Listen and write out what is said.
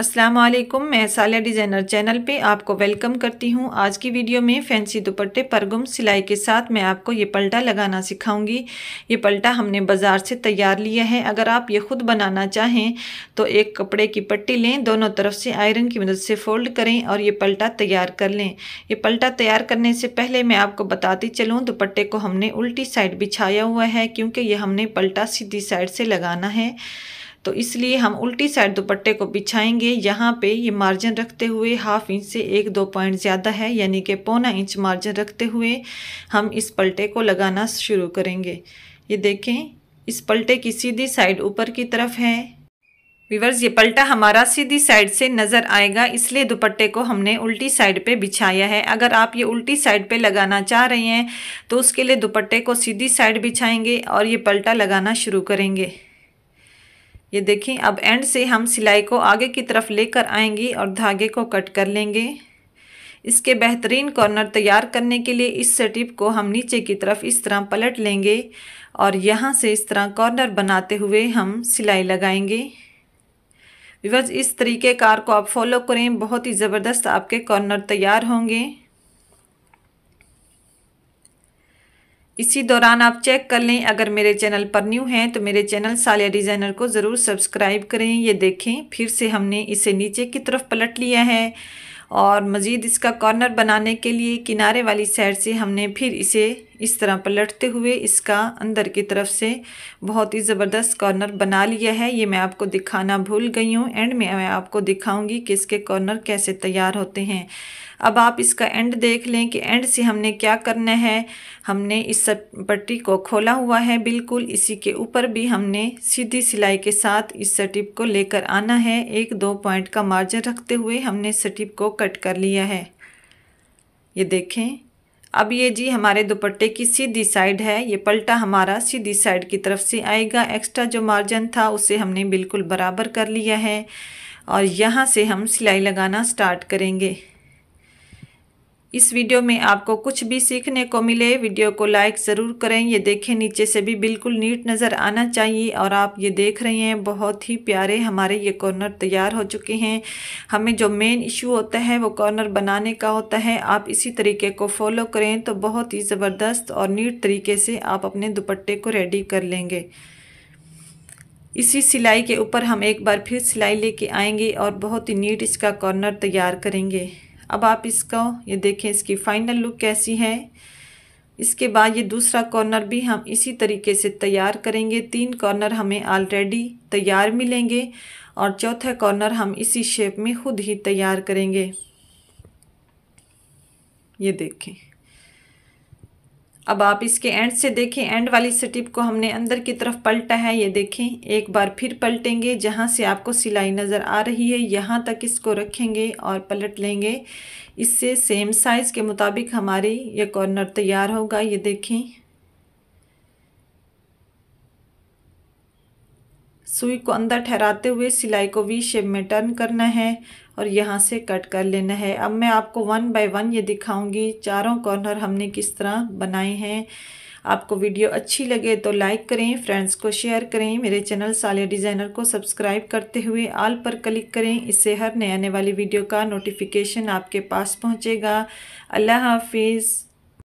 अस्सलाम वालेकुम मैं सालिया डिज़ाइनर चैनल पे आपको वेलकम करती हूँ आज की वीडियो में फैंसी दुपट्टे पर गुम सिलाई के साथ मैं आपको ये पलटा लगाना सिखाऊंगी ये पलटा हमने बाज़ार से तैयार लिया है अगर आप ये ख़ुद बनाना चाहें तो एक कपड़े की पट्टी लें दोनों तरफ से आयरन की मदद से फ़ोल्ड करें और ये पलटा तैयार कर लें ये पलटा तैयार करने से पहले मैं आपको बताती चलूँ दुपट्टे को हमने उल्टी साइड बिछाया हुआ है क्योंकि ये हमने पलटा सीधी साइड से लगाना है तो इसलिए हम उल्टी साइड दुपट्टे को बिछाएंगे यहाँ पे ये मार्जिन रखते हुए हाफ इंच से एक दो पॉइंट ज़्यादा है यानी कि पौना इंच मार्जिन रखते हुए हम इस पलटे को लगाना शुरू करेंगे ये देखें इस पलटे की सीधी साइड ऊपर की तरफ है विवर्स ये पलटा हमारा सीधी साइड से नज़र आएगा इसलिए दुपट्टे को हमने उल्टी साइड पे बिछाया है अगर आप ये उल्टी साइड पे लगाना चाह रहे हैं तो उसके लिए दुपट्टे को सीधी साइड बिछाएंगे और ये पलटा लगाना शुरू करेंगे ये देखें अब एंड से हम सिलाई को आगे की तरफ लेकर आएंगे और धागे को कट कर लेंगे इसके बेहतरीन कॉर्नर तैयार करने के लिए इस स्टिप को हम नीचे की तरफ इस तरह पलट लेंगे और यहाँ से इस तरह कॉर्नर बनाते हुए हम सिलाई लगाएंगे विवज इस तरीके कार को आप फॉलो करें बहुत ही ज़बरदस्त आपके कॉर्नर तैयार होंगे इसी दौरान आप चेक कर लें अगर मेरे चैनल पर न्यू हैं तो मेरे चैनल सालिया डिज़ाइनर को ज़रूर सब्सक्राइब करें ये देखें फिर से हमने इसे नीचे की तरफ पलट लिया है और मज़ीद इसका कॉर्नर बनाने के लिए किनारे वाली साइड से हमने फिर इसे इस तरह पलटते हुए इसका अंदर की तरफ से बहुत ही ज़बरदस्त कॉर्नर बना लिया है ये मैं आपको दिखाना भूल गई हूँ एंड में मैं आपको दिखाऊंगी कि इसके कॉर्नर कैसे तैयार होते हैं अब आप इसका एंड देख लें कि एंड से हमने क्या करना है हमने इस सब पट्टी को खोला हुआ है बिल्कुल इसी के ऊपर भी हमने सीधी सिलाई के साथ इस सटिप को लेकर आना है एक दो पॉइंट का मार्जिन रखते हुए हमने सटिप को कट कर लिया है ये देखें अब ये जी हमारे दुपट्टे की सीधी साइड है ये पलटा हमारा सीधी साइड की तरफ से आएगा एक्स्ट्रा जो मार्जिन था उसे हमने बिल्कुल बराबर कर लिया है और यहाँ से हम सिलाई लगाना स्टार्ट करेंगे इस वीडियो में आपको कुछ भी सीखने को मिले वीडियो को लाइक ज़रूर करें ये देखें नीचे से भी बिल्कुल नीट नज़र आना चाहिए और आप ये देख रहे हैं बहुत ही प्यारे हमारे ये कॉर्नर तैयार हो चुके हैं हमें जो मेन इशू होता है वो कॉर्नर बनाने का होता है आप इसी तरीके को फॉलो करें तो बहुत ही ज़बरदस्त और नीट तरीके से आप अपने दुपट्टे को रेडी कर लेंगे इसी सिलाई के ऊपर हम एक बार फिर सिलाई लेके आएंगे और बहुत ही नीट इसका कॉर्नर तैयार करेंगे अब आप इसको ये देखें इसकी फाइनल लुक कैसी है इसके बाद ये दूसरा कॉर्नर भी हम इसी तरीके से तैयार करेंगे तीन कॉर्नर हमें ऑलरेडी तैयार मिलेंगे और चौथा कॉर्नर हम इसी शेप में खुद ही तैयार करेंगे ये देखें अब आप इसके एंड से देखें एंड वाली स्टिप को हमने अंदर की तरफ पलटा है ये देखें एक बार फिर पलटेंगे जहाँ से आपको सिलाई नज़र आ रही है यहाँ तक इसको रखेंगे और पलट लेंगे इससे सेम साइज़ के मुताबिक हमारी ये कॉर्नर तैयार होगा ये देखें सुई को अंदर ठहराते हुए सिलाई को वी शेप में टर्न करना है और यहाँ से कट कर लेना है अब मैं आपको वन बाय वन ये दिखाऊंगी चारों कॉर्नर हमने किस तरह बनाए हैं आपको वीडियो अच्छी लगे तो लाइक करें फ्रेंड्स को शेयर करें मेरे चैनल साले डिज़ाइनर को सब्सक्राइब करते हुए आल पर क्लिक करें इससे हर नए आने वाली वीडियो का नोटिफिकेशन आपके पास पहुँचेगा अल्लाह हाफिज़